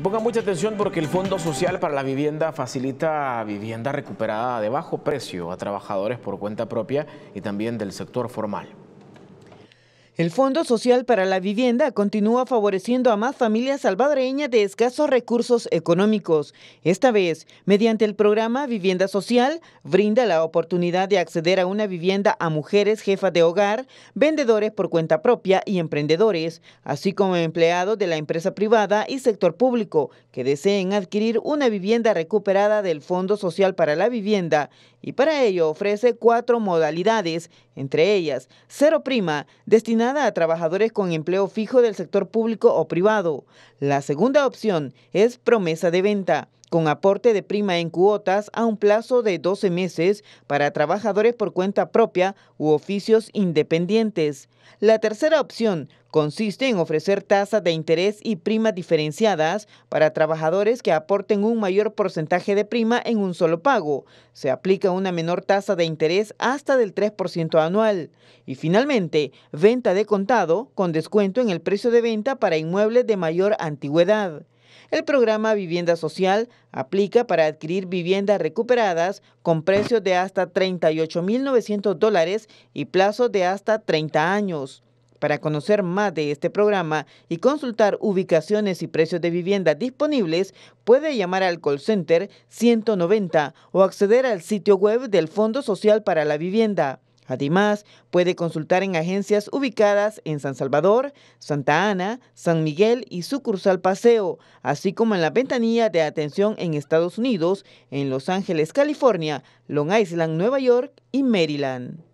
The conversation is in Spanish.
Y pongan mucha atención porque el Fondo Social para la Vivienda facilita vivienda recuperada de bajo precio a trabajadores por cuenta propia y también del sector formal. El Fondo Social para la Vivienda continúa favoreciendo a más familias salvadoreñas de escasos recursos económicos. Esta vez, mediante el programa Vivienda Social, brinda la oportunidad de acceder a una vivienda a mujeres jefas de hogar, vendedores por cuenta propia y emprendedores, así como empleados de la empresa privada y sector público que deseen adquirir una vivienda recuperada del Fondo Social para la Vivienda y para ello ofrece cuatro modalidades, entre ellas cero prima, destinada a trabajadores con empleo fijo del sector público o privado. La segunda opción es promesa de venta con aporte de prima en cuotas a un plazo de 12 meses para trabajadores por cuenta propia u oficios independientes. La tercera opción consiste en ofrecer tasas de interés y primas diferenciadas para trabajadores que aporten un mayor porcentaje de prima en un solo pago. Se aplica una menor tasa de interés hasta del 3% anual. Y finalmente, venta de contado con descuento en el precio de venta para inmuebles de mayor antigüedad. El programa Vivienda Social aplica para adquirir viviendas recuperadas con precios de hasta 38.900 dólares y plazo de hasta 30 años. Para conocer más de este programa y consultar ubicaciones y precios de vivienda disponibles, puede llamar al call center 190 o acceder al sitio web del Fondo Social para la Vivienda Además, puede consultar en agencias ubicadas en San Salvador, Santa Ana, San Miguel y sucursal Paseo, así como en la ventanilla de atención en Estados Unidos, en Los Ángeles, California, Long Island, Nueva York y Maryland.